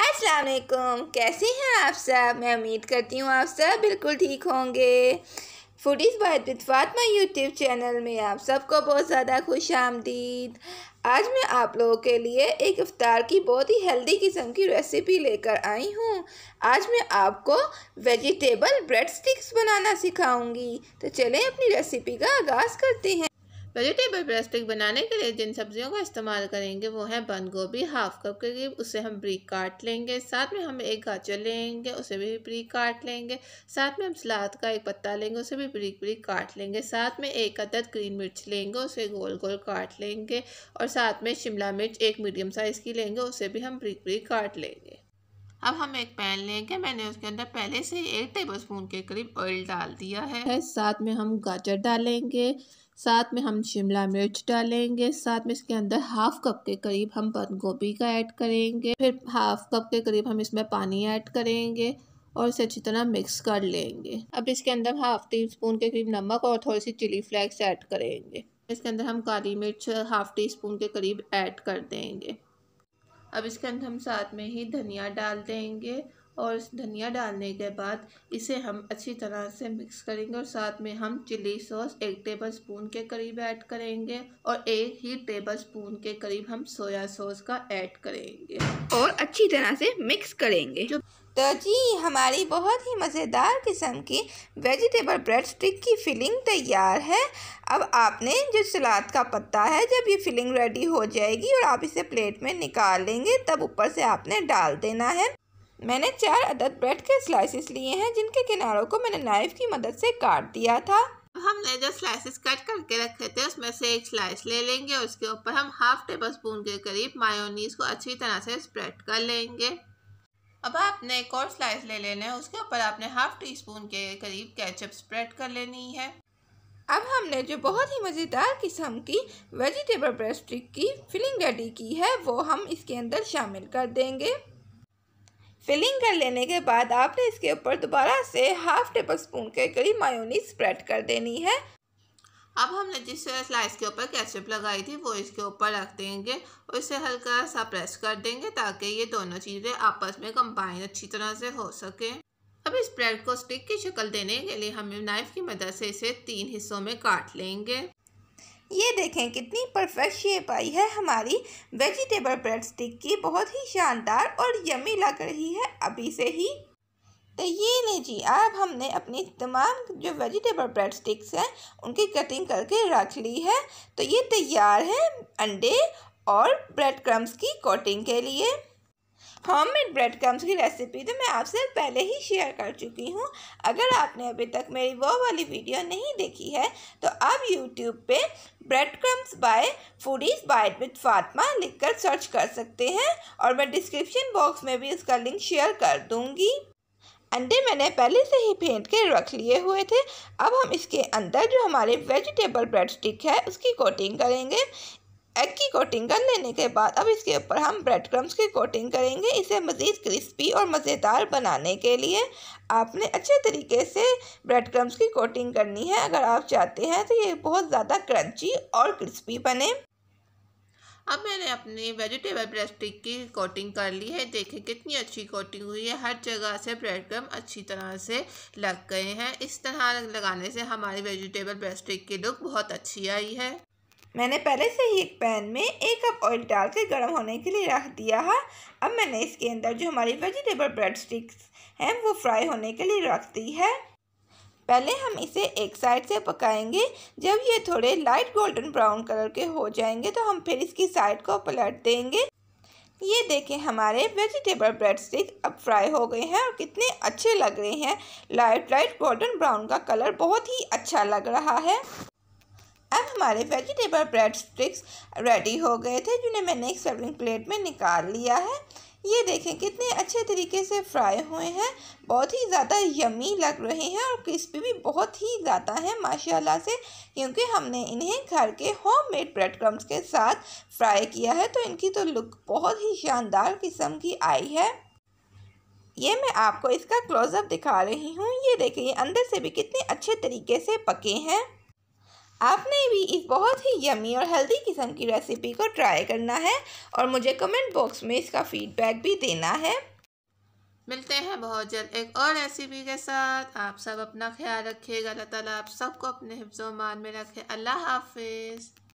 असलकुम कैसे हैं आप सब मैं उम्मीद करती हूँ आप सब बिल्कुल ठीक होंगे फूडीज़ बात विद फातमा यूट्यूब चैनल में आप सबको बहुत ज़्यादा खुश आमदीद आज मैं आप लोगों के लिए एक अफ्तार की बहुत ही हेल्दी किस्म की रेसिपी लेकर आई हूँ आज मैं आपको वेजिटेबल ब्रेड स्टिक्स बनाना सिखाऊंगी तो चलें अपनी रेसिपी का आगाज़ करते हैं वेजिटेबल ब्रेस्टिक बनाने के लिए जिन सब्जियों का इस्तेमाल करेंगे वो है बंद गोभी हाफ कप के करीब उसे हम ब्रीक काट लेंगे साथ में हम एक गाजर लेंगे उसे भी ब्रीक काट लेंगे साथ में हम सलाद का एक पत्ता लेंगे उसे भी ब्रीक ब्रीक काट लेंगे साथ में एक अदद ग्रीन मिर्च लेंगे उसे गोल गोल काट लेंगे और साथ में शिमला मिर्च एक मीडियम साइज़ की लेंगे उसे भी हम ब्रीक ब्रीक काट लेंगे अब हम एक पैन लेंगे मैंने उसके अंदर पहले से ही एक टेबल स्पून के करीब ऑयल डाल दिया है साथ में हम गाजर डालेंगे साथ में हम शिमला मिर्च डालेंगे साथ में इसके अंदर हाफ कप के करीब हम बंद गोभी का ऐड करेंगे फिर हाफ कप के करीब हम इसमें पानी ऐड करेंगे और इसे अच्छी तरह मिक्स कर लेंगे अब इसके अंदर हाफ टी स्पून के करीब नमक और थोड़ी सी चिली फ्लेक्स ऐड करेंगे इसके अंदर हम काली मिर्च हाफ टी स्पून के करीब ऐड कर देंगे अब इसके अंदर हम साथ में ही धनिया डाल देंगे और धनिया डालने के बाद इसे हम अच्छी तरह से मिक्स करेंगे और साथ में हम चिली सॉस एक टेबल स्पून के करीब ऐड करेंगे और एक ही टेबल स्पून के करीब हम सोया सॉस का ऐड करेंगे और अच्छी तरह से मिक्स करेंगे जो तो जी हमारी बहुत ही मज़ेदार किस्म की वेजिटेबल ब्रेड स्टिक की फिलिंग तैयार है अब आपने जो सलाद का पत्ता है जब ये फिलिंग रेडी हो जाएगी और आप इसे प्लेट में निकाल लेंगे तब ऊपर से आपने डाल देना है मैंने चार अदद ब्रेड के स्लाइसिस लिए हैं जिनके किनारों को मैंने नाइफ़ की मदद से काट दिया था हमने जो स्लाइसेस कट करके रखे थे उसमें से एक स्लाइस ले लेंगे उसके ऊपर हम हाफ टेबल स्पून के करीब मायोनीज को अच्छी तरह से स्प्रेड कर लेंगे अब आपने एक और स्लाइस ले लेना है उसके ऊपर आपने हाफ़ टी स्पून के करीब कैचअप स्प्रेड कर लेनी है अब हमने जो बहुत ही मज़ेदार किस्म की वेजिटेबल पेस्ट्री की फिलिंग रेडी की है वो हम इसके अंदर शामिल कर देंगे फिलिंग कर लेने के बाद आपने इसके ऊपर दोबारा से हाफ़ टेबल स्पून के करीब मायोनीज स्प्रेड कर देनी है अब हमने जिस स्लाइस के ऊपर कैचअप लगाई थी वो इसके ऊपर रख देंगे और इसे हल्का सा प्रेस कर देंगे ताकि ये दोनों चीज़ें आपस में कंबाइन अच्छी तरह से हो सके अब इस ब्रेड को स्टिक की शक्ल देने के लिए हम नाइफ़ की मदद से इसे तीन हिस्सों में काट लेंगे ये देखें कितनी परफेक्ट शेप आई है हमारी वेजिटेबल ब्रेड स्टिक की बहुत ही शानदार और यमी लग रही है अभी से ही तो ये नहीं जी अब हमने अपनी तमाम जो वेजिटेबल ब्रेड स्टिक्स हैं उनकी कटिंग करके रख ली है तो ये तैयार है अंडे और ब्रेड क्रम्स की कोटिंग के लिए होममेड ब्रेड क्रम्स की रेसिपी तो मैं आपसे पहले ही शेयर कर चुकी हूँ अगर आपने अभी तक मेरी वो वाली वीडियो नहीं देखी है तो आप यूट्यूब पे bread crumbs by foodies bite with Fatma लिखकर सर्च कर सकते हैं और मैं डिस्क्रिप्शन बॉक्स में भी इसका लिंक शेयर कर दूँगी अंडे मैंने पहले से ही फेंट के रख लिए हुए थे अब हम इसके अंदर जो हमारे वेजिटेबल ब्रेड स्टिक है उसकी कोटिंग करेंगे एग की कोटिंग कर लेने के बाद अब इसके ऊपर हम ब्रेड क्रम्स की कोटिंग करेंगे इसे मज़ीद क्रिस्पी और मज़ेदार बनाने के लिए आपने अच्छे तरीके से ब्रेड क्रम्स की कोटिंग करनी है अगर आप चाहते हैं तो ये बहुत ज़्यादा क्रंची और क्रिस्पी बने अब मैंने अपनी वेजिटेबल प्लास्टिक की कोटिंग कर ली है देखें कितनी अच्छी कोटिंग हुई है हर जगह से ब्रेड क्रम अच्छी तरह से लग गए हैं इस तरह लगाने से हमारी वेजिटेबल प्लास्टिक की लुक बहुत अच्छी आई है मैंने पहले से ही एक पैन में एक कप ऑयल डाल के गर्म होने के लिए रख दिया है अब मैंने इसके अंदर जो हमारी वेजिटेबल ब्रेड स्टिक्स हैं वो फ्राई होने के लिए रख दी है पहले हम इसे एक साइड से पकाएंगे जब ये थोड़े लाइट गोल्डन ब्राउन कलर के हो जाएंगे तो हम फिर इसकी साइड को पलट देंगे ये देखें हमारे वेजिटेबल ब्रेड स्टिक अब फ्राई हो गए हैं और कितने अच्छे लग रहे हैं लाइट लाइट गोल्डन ब्राउन का कलर बहुत ही अच्छा लग रहा है अब हमारे वेजिटेबल ब्रेड स्टिक्स रेडी हो गए थे जिन्हें मैंने एक सर्विंग प्लेट में निकाल लिया है ये देखें कितने अच्छे तरीके से फ्राई हुए हैं बहुत ही ज़्यादा यमी लग रहे हैं और क्रिस्पी भी बहुत ही ज़्यादा है माशाल्लाह से क्योंकि हमने इन्हें घर के होम मेड ब्रेड क्रम्स के साथ फ्राई किया है तो इनकी तो लुक बहुत ही शानदार किस्म की आई है ये मैं आपको इसका क्लोज़अप दिखा रही हूँ ये देखें ये अंदर से भी कितने अच्छे तरीके से पके हैं आपने भी इस बहुत ही यमी और हेल्दी किस्म की रेसिपी को ट्राई करना है और मुझे कमेंट बॉक्स में इसका फीडबैक भी देना है मिलते हैं बहुत जल्द एक और रेसिपी के साथ आप सब अपना ख्याल रखिएगा अल्लाह ताला आप सबको अपने हिफ्ज़ मान में रखे अल्लाह हाफिज़